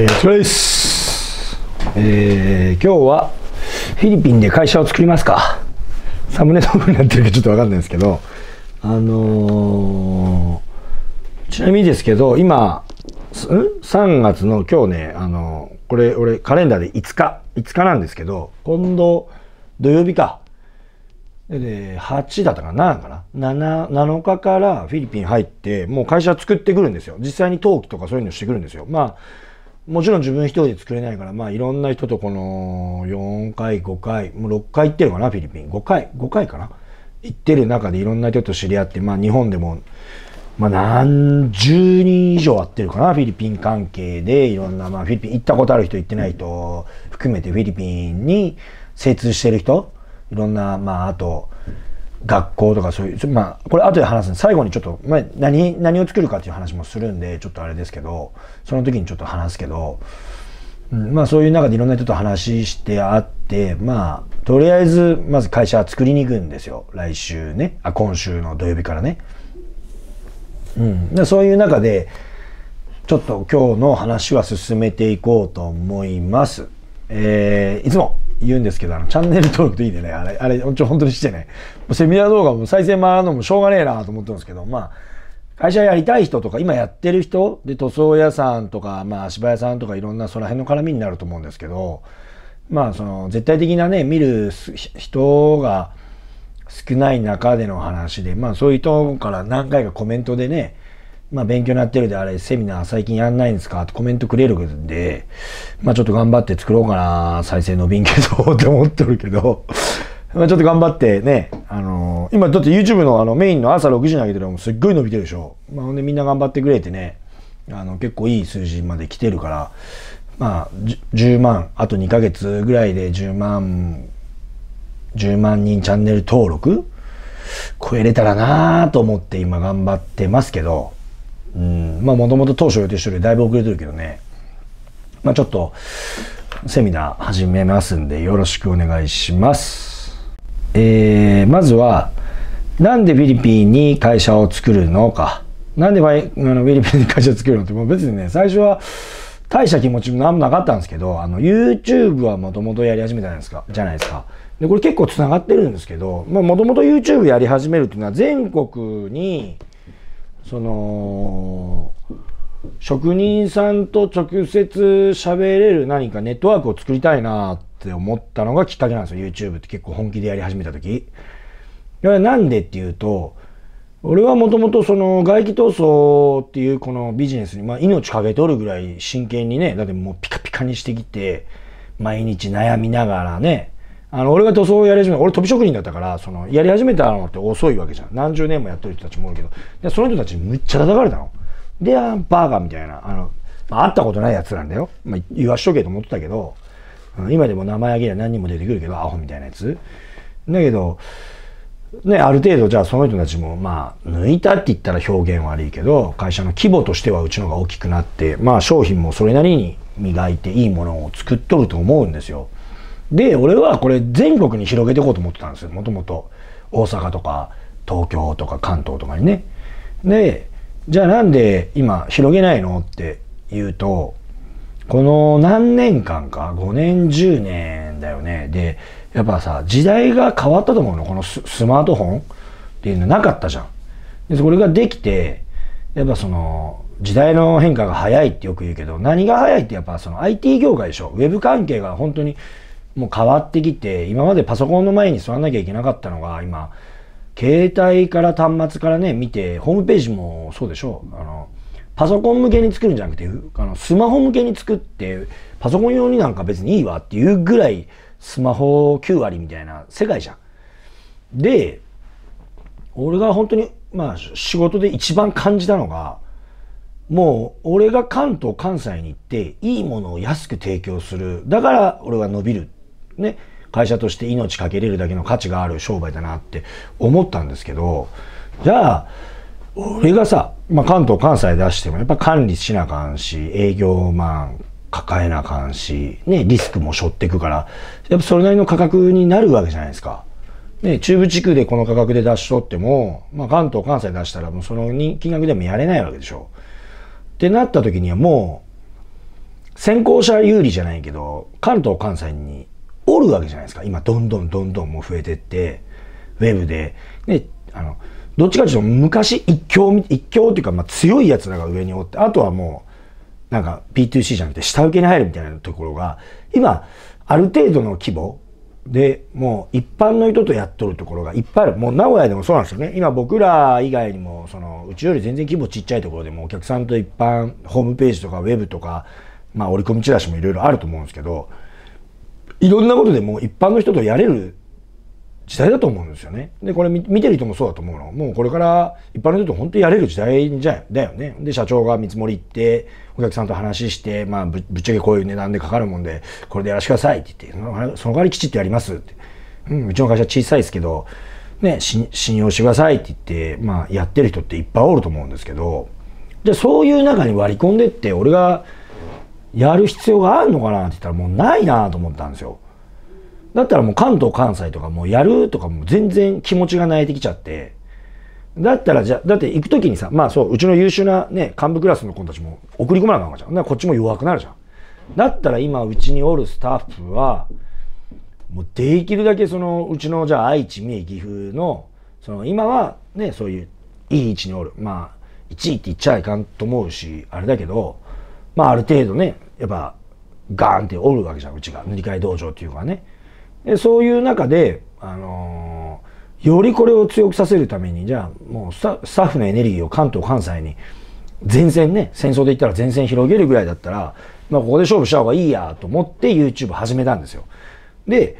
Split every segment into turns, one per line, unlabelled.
えー、これです、えー、今日はフィリピンで会社を作りますかサムネどうになってるかちょっとわかんないですけどあのー、ちなみにですけど今3月の今日ねあのー、これ俺カレンダーで5日5日なんですけど今度土曜日かで8だったかなかな 7, 7日からフィリピン入ってもう会社作ってくるんですよ実際に登記とかそういうのしてくるんですよまあもちろん自分一人で作れないから、まあいろんな人とこの4回、5回、もう6回行ってるかな、フィリピン。5回、5回かな。行ってる中でいろんな人と知り合って、まあ日本でも、まあ何十人以上会ってるかな、フィリピン関係で、いろんな、まあフィリピン行ったことある人行ってない人含めてフィリピンに精通してる人、いろんな、まああと、学校とかそういう、まあ、これ後で話すんで、最後にちょっと、まあ、何、何を作るかっていう話もするんで、ちょっとあれですけど、その時にちょっと話すけど、うん、まあそういう中でいろんな人と話してあって、まあ、とりあえず、まず会社作りに行くんですよ。来週ね。あ、今週の土曜日からね。うん。でそういう中で、ちょっと今日の話は進めていこうと思います。えー、いつも言うんですけど、あの、チャンネル登録でいいでね、あれ、あれ、本当にしてね、セミナー動画も再生回るのもしょうがねえなと思ってるんですけど、まあ、会社やりたい人とか、今やってる人、で、塗装屋さんとか、まあ、足場屋さんとか、いろんなその辺の絡みになると思うんですけど、まあ、その、絶対的なね、見る人が少ない中での話で、まあ、そういう人から何回かコメントでね、まあ、勉強になってるであれ、セミナー最近やんないんですかってコメントくれるんで、まあ、ちょっと頑張って作ろうかな、再生伸びんけどって思ってるけど まあ、ちょっと頑張ってね、あのー、今だって YouTube のあのメインの朝6時に上げてるのもすっごい伸びてるでしょ。まあ、ほんでみんな頑張ってくれてね、あの、結構いい数字まで来てるから、まあ、10万、あと2ヶ月ぐらいで10万、10万人チャンネル登録超えれたらなぁと思って今頑張ってますけど、うん、まあもともと当初予定してるよりだいぶ遅れてるけどね。まあちょっと、セミナー始めますんでよろしくお願いします。えー、まずは、なんでフィリピンに会社を作るのか。なんでフィリピンに会社作るのって、もう別にね、最初は大した気持ちも何んもなかったんですけど、あの、YouTube はもともとやり始めたじゃないですか。じゃないですか。で、これ結構繋がってるんですけど、まあもともと YouTube やり始めるっていうのは全国に、その職人さんと直接喋れる何かネットワークを作りたいなって思ったのがきっかけなんですよ YouTube って結構本気でやり始めた時。なんでっていうと俺はもともとその外気闘争っていうこのビジネスに、まあ、命かけとるぐらい真剣にねだってもうピカピカにしてきて毎日悩みながらねあの俺が塗装をやり始め俺飛び職人だったからそのやり始めたのって遅いわけじゃん何十年もやってる人たちも多いけどでその人たちむっちゃ叩かれたのでバーガーみたいなあの、まあ、会ったことないやつなんだよ、まあ、言わしとけと思ってたけど今でも名前あげりゃ何人も出てくるけどアホみたいなやつだけどね、ある程度じゃあその人たちもまあ抜いたって言ったら表現悪いけど会社の規模としてはうちのが大きくなってまあ商品もそれなりに磨いていいものを作っとると思うんですよ。で、俺はこれ全国に広げていこうと思ってたんですよ。もともと大阪とか東京とか関東とかにね。で、じゃあなんで今広げないのって言うと、この何年間か、5年、10年だよね。で、やっぱさ、時代が変わったと思うの。このスマートフォンっていうのなかったじゃん。で、それができて、やっぱその、時代の変化が早いってよく言うけど、何が早いってやっぱその IT 業界でしょ。ウェブ関係が本当にもう変わってきて、今までパソコンの前に座らなきゃいけなかったのが、今、携帯から端末からね、見て、ホームページもそうでしょあの、パソコン向けに作るんじゃなくて、あのスマホ向けに作って、パソコン用になんか別にいいわっていうぐらい、スマホ9割みたいな世界じゃん。で、俺が本当に、まあ、仕事で一番感じたのが、もう、俺が関東、関西に行って、いいものを安く提供する。だから、俺は伸びるね、会社として命かけれるだけの価値がある商売だなって思ったんですけど、じゃあ、俺がさ、まあ、関東関西出してもやっぱ管理しなあかんし、営業マン抱えなあかんし、ね、リスクも背負っていくから、やっぱそれなりの価格になるわけじゃないですか。ね、中部地区でこの価格で出しとっても、まあ、関東関西出したらもうその金額でもやれないわけでしょ。ってなった時にはもう、先行者有利じゃないけど、関東関西におるわけじゃないですか。今、どんどんどんどんもう増えてって、ウェブで。で、あの、どっちかというと昔一強、一強っていうか、まあ強いやつらが上におって、あとはもう、なんか B2C じゃなくて下請けに入るみたいなところが、今、ある程度の規模で、もう一般の人とやっとるところがいっぱいある。もう名古屋でもそうなんですよね。今僕ら以外にも、その、うちより全然規模ちっちゃいところでもお客さんと一般、ホームページとかウェブとか、まあ折り込みチラシもいろいろあると思うんですけど、いろんなことでも一般の人とやれる時代だと思うんですよね。で、これ見てる人もそうだと思うの。もうこれから一般の人と本当にやれる時代じゃだよね。で、社長が見積もり行って、お客さんと話して、まあぶ、ぶっちゃけこういう値段でかかるもんで、これでやらしてくださいって言って、そのその代わりきちっとやりますって。うん、うちの会社小さいですけど、ね、信用してくださいって言って、まあ、やってる人っていっぱいおると思うんですけど、じゃあそういう中に割り込んでって、俺がやる必要があるのかなって言ったらもうないなと思ったんですよだったらもう関東関西とかもうやるとかもう全然気持ちが泣いてきちゃってだったらじゃだって行く時にさまあそううちの優秀なね幹部クラスの子たちも送り込まなあかんじゃんだこっちも弱くなるじゃんだったら今うちにおるスタッフはもうできるだけそのうちのじゃあ愛知三重岐阜のその今はねそういういい位置におるまあ1位って言っちゃいかんと思うしあれだけどまあある程度ね、やっぱガーンっておるわけじゃん、うちが。塗り替え道場っていうかね。でそういう中で、あのー、よりこれを強くさせるために、じゃあもうスタッフのエネルギーを関東、関西に、前線ね、戦争で言ったら前線広げるぐらいだったら、まあここで勝負した方がいいやと思って YouTube 始めたんですよ。で、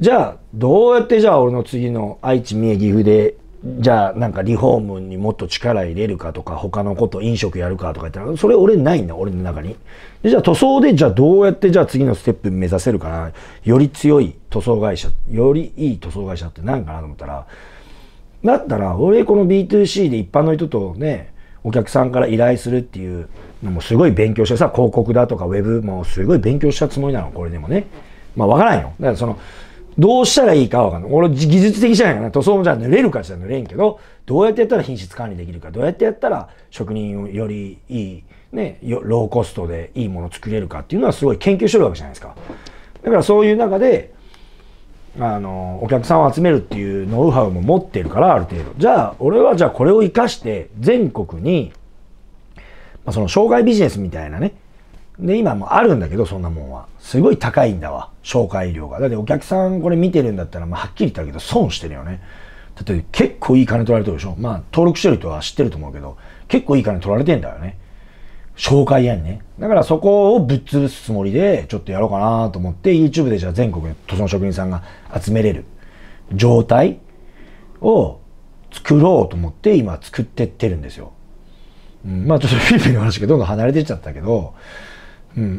じゃあ、どうやってじゃあ俺の次の愛知、三重、岐阜でじゃあなんかリフォームにもっと力入れるかとか他のこと飲食やるかとか言ったらそれ俺ないんだ俺の中にじゃあ塗装でじゃあどうやってじゃあ次のステップ目指せるかなより強い塗装会社よりいい塗装会社って何かなと思ったらだったら俺この B2C で一般の人とねお客さんから依頼するっていうのもすごい勉強してさ広告だとかウェブもすごい勉強したつもりなのこれでもねまあ分からんよだからそのどうしたらいいかわかんない。俺、技術的じゃないかな。塗装もじゃあ塗れるかじゃ塗れんけど、どうやってやったら品質管理できるか、どうやってやったら職人をよりいい、ね、ローコストでいいもの作れるかっていうのはすごい研究してるわけじゃないですか。だからそういう中で、あの、お客さんを集めるっていうノウハウも持ってるから、ある程度。じゃあ、俺はじゃあこれを活かして、全国に、まあ、その障害ビジネスみたいなね、で、今もあるんだけど、そんなもんは。すごい高いんだわ、紹介料が。だってお客さんこれ見てるんだったら、まあ、はっきり言ったけど、損してるよね。だって結構いい金取られてるでしょ。まあ、登録してる人は知ってると思うけど、結構いい金取られてんだよね。紹介やんね。だからそこをぶっ潰すつもりで、ちょっとやろうかなと思って、YouTube でじゃあ全国の塗装職人さんが集めれる状態を作ろうと思って、今作ってってるんですよ。うん、まあちょっとフィリピンの話がどんどん離れてっちゃったけど、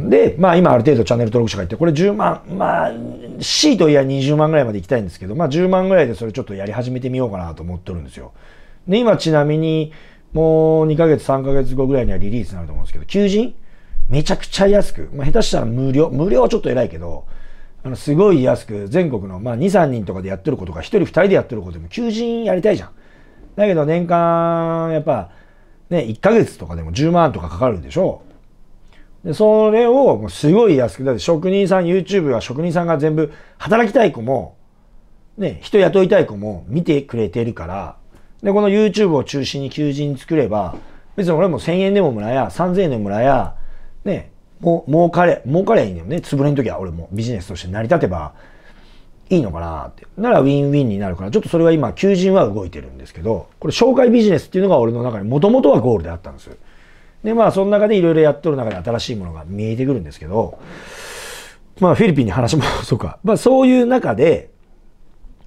で、まあ、今ある程度チャンネル登録者がいてこれ10万まあ C といや20万ぐらいまで行きたいんですけど、まあ、10万ぐらいでそれちょっとやり始めてみようかなと思ってるんですよ。で今ちなみにもう2ヶ月3ヶ月後ぐらいにはリリースになると思うんですけど求人めちゃくちゃ安く、まあ、下手したら無料無料はちょっと偉いけどあのすごい安く全国の、まあ、23人とかでやってることが1人2人でやってることでも求人やりたいじゃん。だけど年間やっぱね1ヶ月とかでも10万とかかかるんでしょでそれをもうすごい安く、だって職人さん、YouTube は職人さんが全部働きたい子も、ね、人雇いたい子も見てくれてるから、で、この YouTube を中心に求人作れば、別に俺も1000円でも村や、3000円でも村や、ね、もう、儲かれ、儲かれいいよね。潰れん時は俺もビジネスとして成り立てばいいのかなって。ならウィンウィンになるから、ちょっとそれは今、求人は動いてるんですけど、これ紹介ビジネスっていうのが俺の中にもともとはゴールであったんです。で、まあ、その中でいろいろやっとる中で新しいものが見えてくるんですけど、まあ、フィリピンに話も、そうか。まあ、そういう中で、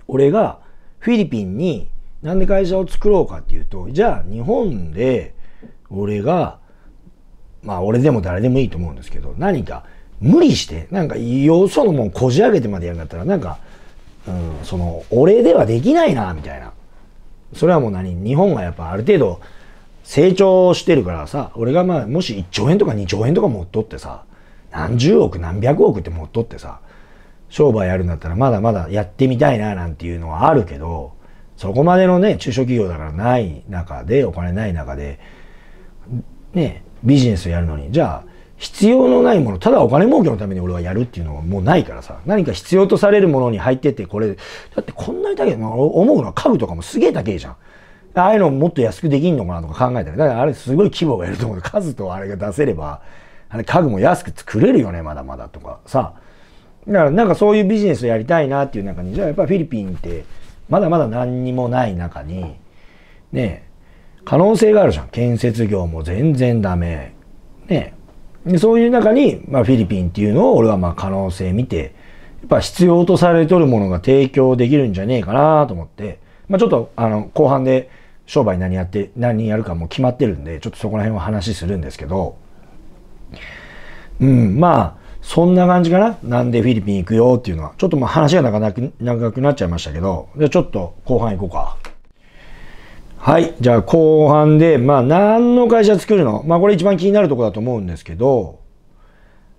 俺がフィリピンになんで会社を作ろうかっていうと、じゃあ、日本で、俺が、まあ、俺でも誰でもいいと思うんですけど、何か無理して、なんか、よそのもんこじ上げてまでやるんだったら、なんか、うん、その、俺ではできないな、みたいな。それはもう何日本がやっぱある程度、成長してるからさ、俺がまあ、もし1兆円とか2兆円とか持っとってさ、何十億何百億って持っとってさ、商売やるんだったらまだまだやってみたいななんていうのはあるけど、そこまでのね、中小企業だからない中で、お金ない中で、ね、ビジネスやるのに、じゃあ、必要のないもの、ただお金儲けのために俺はやるっていうのはもうないからさ、何か必要とされるものに入ってて、これ、だってこんなに高い、思うのは家具とかもすげえ高けじゃん。ああいうのもっと安くできんのかなとか考えたら、だからあれすごい規模がいると思う。数とあれが出せれば、あれ家具も安く作れるよね、まだまだとかさ。だからなんかそういうビジネスをやりたいなっていう中に、じゃあやっぱフィリピンってまだまだ何にもない中に、ね可能性があるじゃん。建設業も全然ダメ。ねでそういう中に、まあ、フィリピンっていうのを俺はまあ可能性見て、やっぱ必要とされとるものが提供できるんじゃねえかなと思って、まあ、ちょっとあの後半で商売何やって、何やるかも決まってるんで、ちょっとそこら辺は話するんですけど、うん、まあ、そんな感じかな。なんでフィリピン行くよっていうのは。ちょっとまあ話がなく長くなっちゃいましたけど、じゃあちょっと後半行こうか。はい。じゃあ後半で、まあ何の会社作るのまあこれ一番気になるとこだと思うんですけど、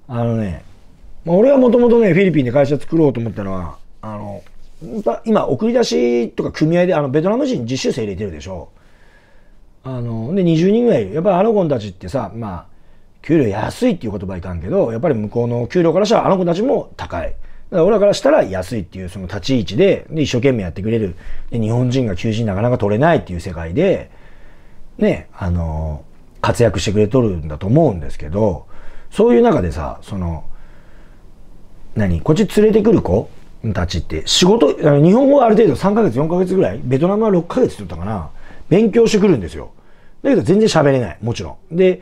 あのね、まあ、俺はもともとね、フィリピンで会社作ろうと思ったのは、あの、今、送り出しとか組合で、あの、ベトナム人実習生入れてるでしょ。あの、で、20人ぐらいいる。やっぱりあの子たちってさ、まあ、給料安いっていう言葉いかんけど、やっぱり向こうの給料からしたらあの子たちも高い。だから俺らからしたら安いっていうその立ち位置で、で、一生懸命やってくれる。で、日本人が求人なかなか取れないっていう世界で、ね、あの、活躍してくれとるんだと思うんですけど、そういう中でさ、その、何こっち連れてくる子たちって仕事、日本語はある程度3ヶ月、4ヶ月ぐらい、ベトナムは6ヶ月って言ったかな、勉強してくるんですよ。だけど全然喋れない、もちろん。で、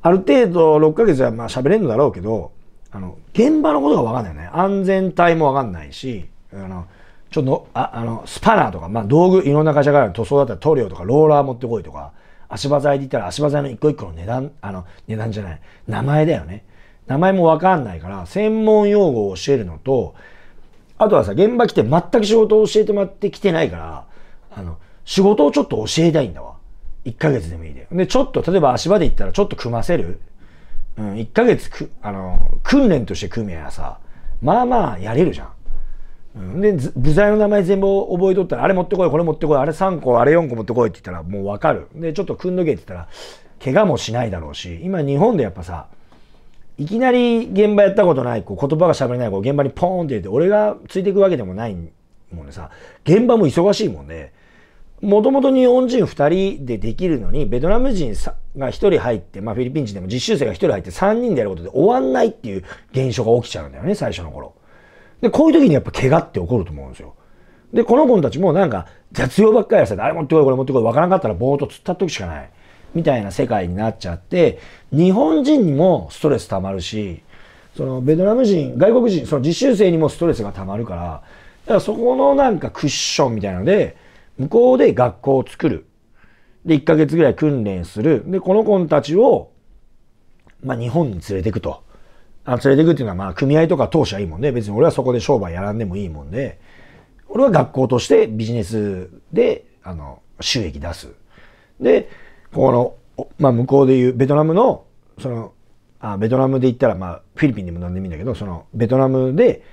ある程度6ヶ月はまあ喋れるのだろうけど、あの、現場のことがわかんないよね。安全帯もわかんないし、あの、ちょっとあ、あの、スパナーとか、まあ道具、いろんな会社から塗装だったら塗料とかローラー持ってこいとか、足場材で言ったら足場材の一個一個の値段、あの、値段じゃない、名前だよね。名前もわかんないから、専門用語を教えるのと、あとはさ、現場来て全く仕事を教えてもらってきてないから、あの、仕事をちょっと教えたいんだわ。1ヶ月でもいいで。で、ちょっと、例えば足場で行ったらちょっと組ませるうん、1ヶ月く、あの、訓練として組めやさ、まあまあやれるじゃん。うん、で、部材の名前全部覚えとったら、あれ持ってこい、これ持ってこい、あれ3個、あれ4個持ってこいって言ったらもうわかる。で、ちょっと組んどけって言ったら、怪我もしないだろうし、今日本でやっぱさ、いきなり現場やったことない子、言葉が喋れない子、現場にポーンって言って、俺がついていくわけでもないもんねさ、現場も忙しいもんね。もともと日本人2人でできるのに、ベトナム人が1人入って、まあフィリピン人でも実習生が1人入って3人でやることで終わんないっていう現象が起きちゃうんだよね、最初の頃。で、こういう時にやっぱ怪我って起こると思うんですよ。で、この子たちもなんか雑用ばっかりやってて、あれ持ってこい、これ持ってこい、わからなかったらぼーっと突っ立っとくしかない。みたいな世界になっちゃって、日本人にもストレス溜まるし、そのベトナム人、外国人、その実習生にもストレスが溜まるから、だからそこのなんかクッションみたいなので、向こうで学校を作る。で、1ヶ月ぐらい訓練する。で、この子たちを、まあ、日本に連れてくと。あ連れてくっていうのは、まあ、組合とか当社はいいもんで、別に俺はそこで商売やらんでもいいもんで、俺は学校としてビジネスで、あの、収益出す。で、この、まあ、向こうでいうベトナムのそのあベトナムで言ったら、まあ、フィリピンでも何でもいいんだけどそのベトナムで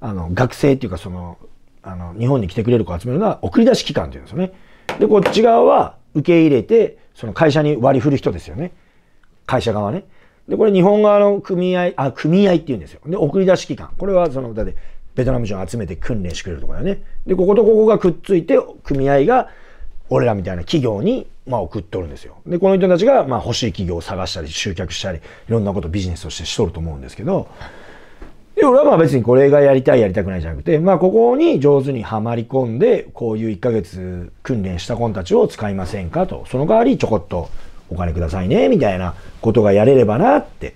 あの学生っていうかそのあの日本に来てくれる子を集めるのは送り出し機関っていうんですよね。でこっち側は受け入れてその会社に割り振る人ですよね会社側ね。でこれ日本側の組合あ組合っていうんですよ。で送り出し機関これはそのだってベトナム人を集めて訓練してくれるとこだよね。でこことここがくっついて組合が俺らみたいな企業に、まあ、送っとるんですよ。で、この人たちが、まあ、欲しい企業を探したり、集客したり、いろんなことビジネスとしてしとると思うんですけど、で、俺はまあ別にこれがやりたい、やりたくないじゃなくて、まあ、ここに上手にはまり込んで、こういう1ヶ月訓練した子たちを使いませんかと。その代わり、ちょこっとお金くださいね、みたいなことがやれればなって。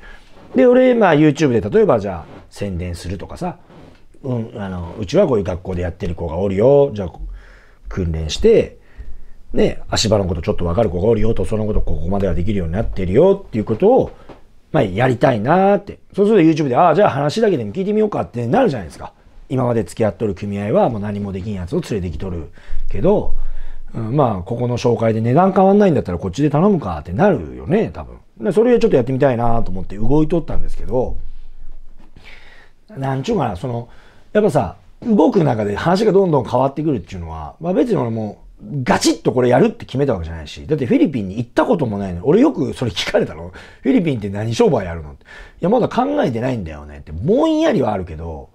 で、俺、まあ、YouTube で例えば、じゃあ、宣伝するとかさ、うん、あの、うちはこういう学校でやってる子がおるよ、じゃあ、訓練して、ね、足場のことちょっとわかる子がおるよと、そのことここまではできるようになってるよっていうことを、まあ、やりたいなーって。そうすると YouTube で、ああ、じゃあ話だけでも聞いてみようかってなるじゃないですか。今まで付き合っとる組合はもう何もできんやつを連れてきとるけど、うん、まあ、ここの紹介で値段変わんないんだったらこっちで頼むかってなるよね、多分。でそれちょっとやってみたいなと思って動いとったんですけど、なんちゅうかな、その、やっぱさ、動く中で話がどんどん変わってくるっていうのは、まあ別に俺もガチッとこれやるって決めたわけじゃないし、だってフィリピンに行ったこともないのに、俺よくそれ聞かれたの。フィリピンって何商売やるのいや、まだ考えてないんだよねって、ぼんやりはあるけど、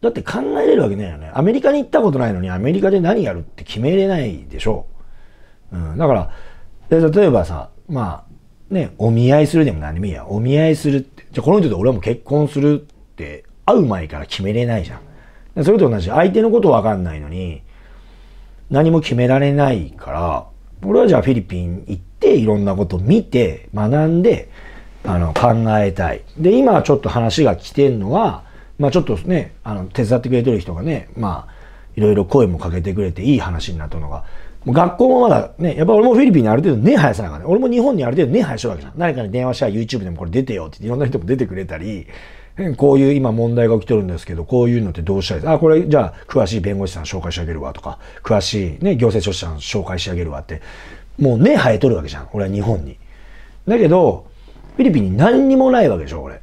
だって考えれるわけないよね。アメリカに行ったことないのに、アメリカで何やるって決めれないでしょう。うん、だから、例えばさ、まあ、ね、お見合いするでも何でもいいや。お見合いするって、じゃあこの人と俺はもう結婚するって、会う前から決めれないじゃん。それと同じ、相手のことわかんないのに、何も決められないから、俺はじゃあフィリピン行って、いろんなこと見て、学んで、あの、考えたい。で、今ちょっと話が来てんのは、まあちょっとね、あの、手伝ってくれてる人がね、まあ、いろいろ声もかけてくれていい話になったのが、もう学校もまだね、やっぱ俺もフィリピンにある程度根生やさながらね、俺も日本にある程度根生やしてるわけじゃん。誰かに電話したら YouTube でもこれ出てよってっていろんな人も出てくれたり、こういう今問題が起きてるんですけど、こういうのってどうしたいですあ、これじゃあ詳しい弁護士さん紹介してあげるわとか、詳しいね、行政書士さん紹介してあげるわって、もう根生えとるわけじゃん。俺は日本に。だけど、フィリピンに何にもないわけでしょ、俺。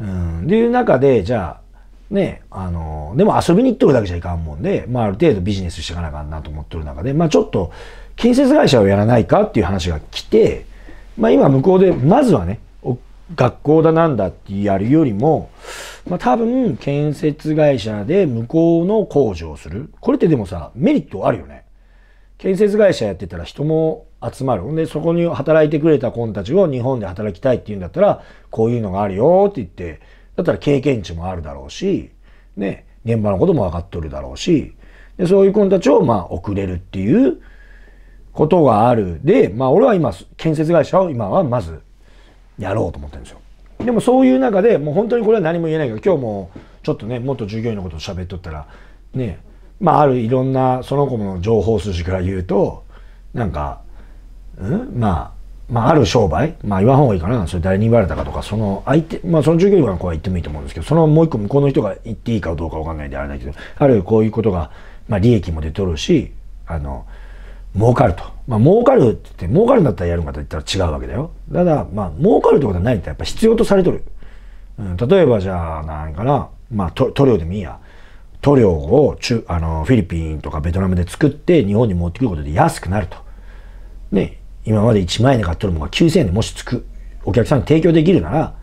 うん。っていう中で、じゃあ、ね、あの、でも遊びに行っとるだけじゃいかんもんで、まあある程度ビジネスしていかなあかんなと思ってる中で、まあちょっと、建設会社をやらないかっていう話が来て、まあ今向こうで、まずはね、学校だなんだってやるよりも、まあ、多分建設会社で向こうの工事をする。これってでもさ、メリットあるよね。建設会社やってたら人も集まる。んで、そこに働いてくれた子たちを日本で働きたいって言うんだったら、こういうのがあるよって言って、だったら経験値もあるだろうし、ね、現場のことも分かっとるだろうし、でそういう子たちをまあ送れるっていうことがある。で、まあ俺は今、建設会社を今はまずやろうと思ってるんですよ。でもそういう中でもう本当にこれは何も言えないけど今日もちょっとねもっと従業員のことを喋っとったらねまああるいろんなその子の情報筋から言うとなんか、うんまあ、まあある商売まあ言わん方がいいかなそれ誰に言われたかとかその相手まあその従業員の子は言ってもいいと思うんですけどそのもう一個向こうの人が言っていいかどうかわかんないであれだけどあるこういうことが、まあ、利益も出とるしあの儲かるとまあ、儲かるって言って、儲かるんだったらやるんかと言ったら違うわけだよ。ただ、まあ、儲かるってことはないってやっぱ必要とされとる。うん、例えばじゃあ、なんかな、まあ、塗料でもいいや。塗料を中、あの、フィリピンとかベトナムで作って日本に持ってくることで安くなると。ね、今まで1万円で買っとるものが9000円でもしつく、お客さんに提供できるなら、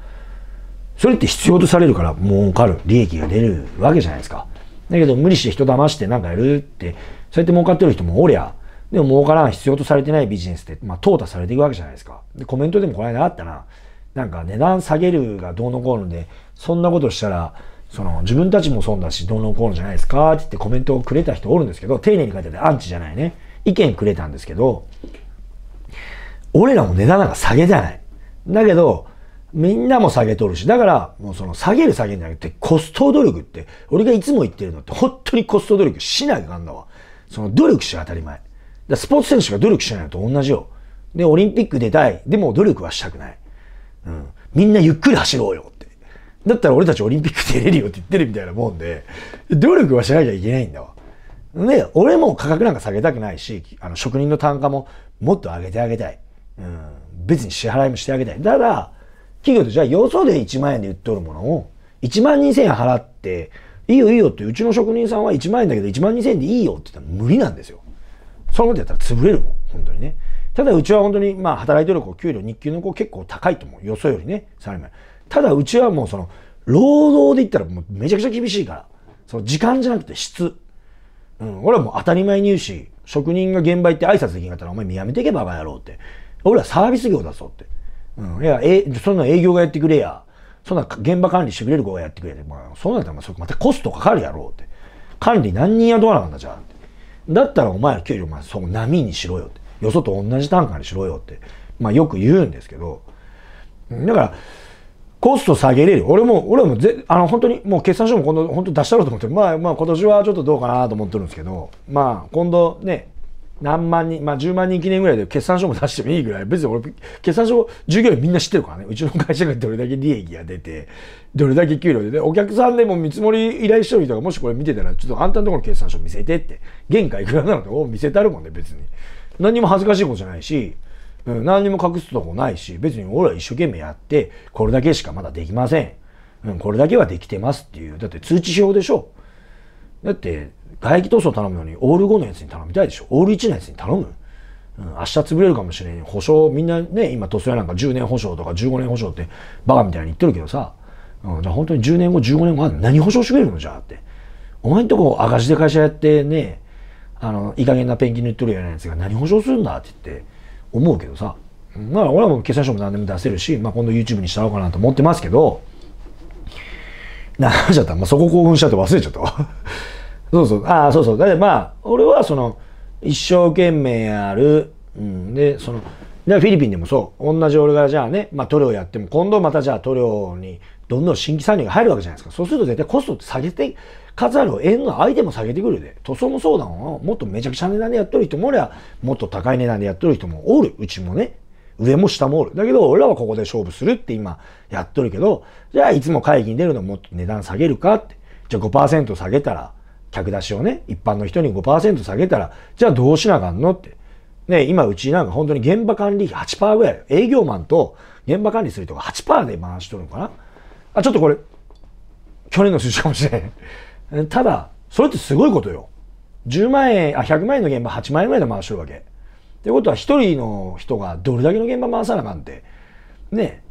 それって必要とされるから儲かる、利益が出るわけじゃないですか。だけど無理して人騙してなんかやるって、そうやって儲かってる人もおりゃ、でも儲からん必要とされてないビジネスって、まあ、淘汰されていくわけじゃないですか。で、コメントでもこの間あったな。なんか値段下げるがどうのこうので、そんなことしたら、その自分たちも損だし、どうのこうのじゃないですかって言ってコメントをくれた人おるんですけど、丁寧に書いててアンチじゃないね。意見くれたんですけど、俺らも値段なんか下げじゃない。だけど、みんなも下げとるし、だから、もうその下げる下げるんじゃなくて、コスト努力って、俺がいつも言ってるのって、本当にコスト努力しないかんだわ。その努力して当たり前。だスポーツ選手が努力しないのと同じよ。で、オリンピック出たい。でも努力はしたくない。うん。みんなゆっくり走ろうよって。だったら俺たちオリンピック出れるよって言ってるみたいなもんで、努力はしなきゃいけないんだわ。で、俺も価格なんか下げたくないし、あの、職人の単価ももっと上げてあげたい。うん。別に支払いもしてあげたい。ただ、企業とじゃあ、よそで1万円で売っとるものを、1万2000円払って、いいよいいよって、うちの職人さんは1万円だけど1万2000円でいいよって言ったら無理なんですよ。そんなことやったら潰れるもん、本当にね。ただ、うちは本当に、まあ、働いてる子、給料、日給の子結構高いと思う。よそよりね、サラリーマン。ただ、うちはもうその、労働で言ったらもうめちゃくちゃ厳しいから。その時間じゃなくて質。うん、俺はもう当たり前に言うし、職人が現場行って挨拶できなかったら、お前見やめていけばバカ野郎って。俺はサービス業だぞって。うん、いや、え、そんな営業がやってくれや。そんな現場管理してくれる子がやってくれや。まあ、そうなったら、またコストかかるやろうって。管理何人雇わなかったじゃんだったらお前ら給料まあそう波にしろよって。よそと同じ単価にしろよって。まあよく言うんですけど。だから、コスト下げれる。俺も、俺もぜ、あの、本当に、もう決算書も今度、本当出したろうと思って、まあ、まあ、今年はちょっとどうかなと思ってるんですけど、まあ、今度ね、何万人、まあ、10万人記念ぐらいで決算書も出してもいいぐらい、別に俺、決算書、従業員みんな知ってるからね、うちの会社がどれだけ利益が出て、どれだけ給料で、お客さんでも見積もり依頼してる人がもしこれ見てたら、ちょっとあんたのところの決算書見せてって、原価いくらなのと見せてあるもんね、別に。何にも恥ずかしいことじゃないし、うん、何にも隠すとこないし、別に俺は一生懸命やって、これだけしかまだできません。うん、これだけはできてますっていう、だって通知表でしょ。だって、外気塗装頼むのに、オール5のやつに頼みたいでしょ。オール1のやつに頼む。うん、明日潰れるかもしれん。保証、みんなね、今塗装屋なんか10年保証とか15年保証ってバカみたいに言ってるけどさ、うん、じゃあ本当に10年後、15年後、何保証してくれるのじゃあって。お前んとこ赤字で会社やってね、あの、いい加減なペンキ塗っとるようなやつが何保証するんだって言って思うけどさ。まあ俺はもう決算書も何でも出せるし、まあ今度 YouTube にしたろうかなと思ってますけど、なっちゃった、まあ、そこ興奮しちゃって忘れちゃったわそうそうああそうそうだってまあ俺はその一生懸命やる、うん、でそのフィリピンでもそう同じ俺がじゃあね、まあ、塗料やっても今度またじゃあ塗料にどんどん新規参入が入るわけじゃないですかそうすると絶対コストって下げて数ある円の相手も下げてくるで塗装もそうだもんもっとめちゃくちゃ値段でやっとる人もおりゃもっと高い値段でやっとる人もおるうちもね上も下もおる。だけど、俺らはここで勝負するって今やっとるけど、じゃあいつも会議に出るのもっと値段下げるかって。じゃあ5%下げたら、客出しをね、一般の人に5%下げたら、じゃあどうしなあかんのって。ね、今うちなんか本当に現場管理費8%ぐらい。営業マンと現場管理する人が8%で回しとるのかな。あ、ちょっとこれ、去年の数字かもしれん。ただ、それってすごいことよ。10万円、あ、100万円の現場8万円ぐらいで回しとるわけ。ってことは一人の人がどれだけの現場回さなあかんって、ね、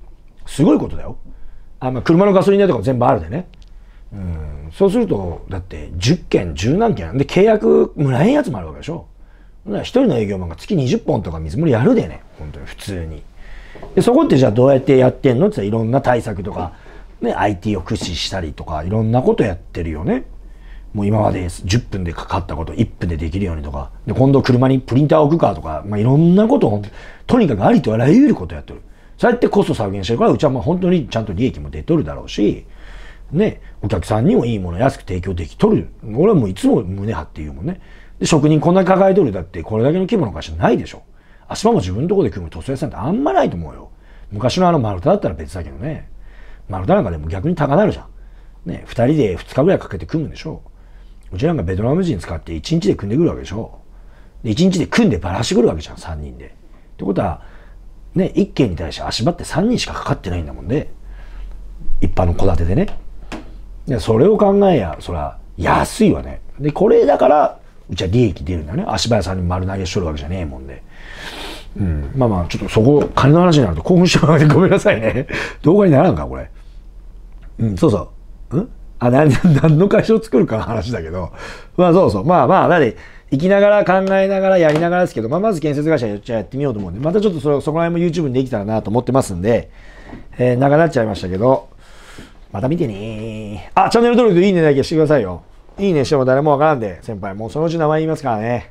すごいことだよ。あ、まあ、車のガソリン代とかも全部あるでね。うん、そうすると、だって10件、十何件、で契約もらえんやつもあるわけでしょ。一人の営業マンが月20本とか見積もりやるでね。本当に普通に。でそこってじゃあどうやってやってんのって言ったらいろんな対策とか、ね、IT を駆使したりとかいろんなことやってるよね。もう今まで10分でかかったこと1分でできるようにとか、で、今度車にプリンター置くかとか、まあ、いろんなことを、とにかくありとあらゆることやってる。そうやってコスト削減してるから、うちはまあ本当にちゃんと利益も出とるだろうし、ね、お客さんにもいいもの安く提供できとる。俺はもういつも胸張って言うもんね。で、職人こんな抱えとるだってこれだけの規模の会社ないでしょ。足場も自分のとこで組む塗装屋さんってあんまないと思うよ。昔のあの丸太だったら別だけどね。丸太なんかでも逆に高なるじゃん。ね、二人で二日ぐらいかけて組むんでしょう。うちなんかベトナム人使って1日で組んでくるわけでしょ。で、1日で組んでばらしてくるわけじゃん、3人で。ってことは、ね、1件に対して足場って3人しかかかってないんだもんね。一般の戸建てでね。で、それを考えや、そら、安いわね。で、これだから、うちは利益出るんだね。足場屋さんに丸投げしとるわけじゃねえもんで。うん。まあまあ、ちょっとそこ、金の話になると興奮しちゃうっでごめんなさいね。動 画にならんか、これ。うん、そうそう。うんあ、何の会社を作るかの話だけど、まあそうそう、まあまあ、だって生きながら考えながらやりながらですけど、まあまず建設会社やっちゃやってみようと思うんで、またちょっとそれそこら辺も YouTube にできたらなと思ってますんで、えー、長なっちゃいましたけど、また見てねあ、チャンネル登録でいいねだけしてくださいよ。いいねしても誰もわからんで、先輩。もうそのうち名前言いますからね。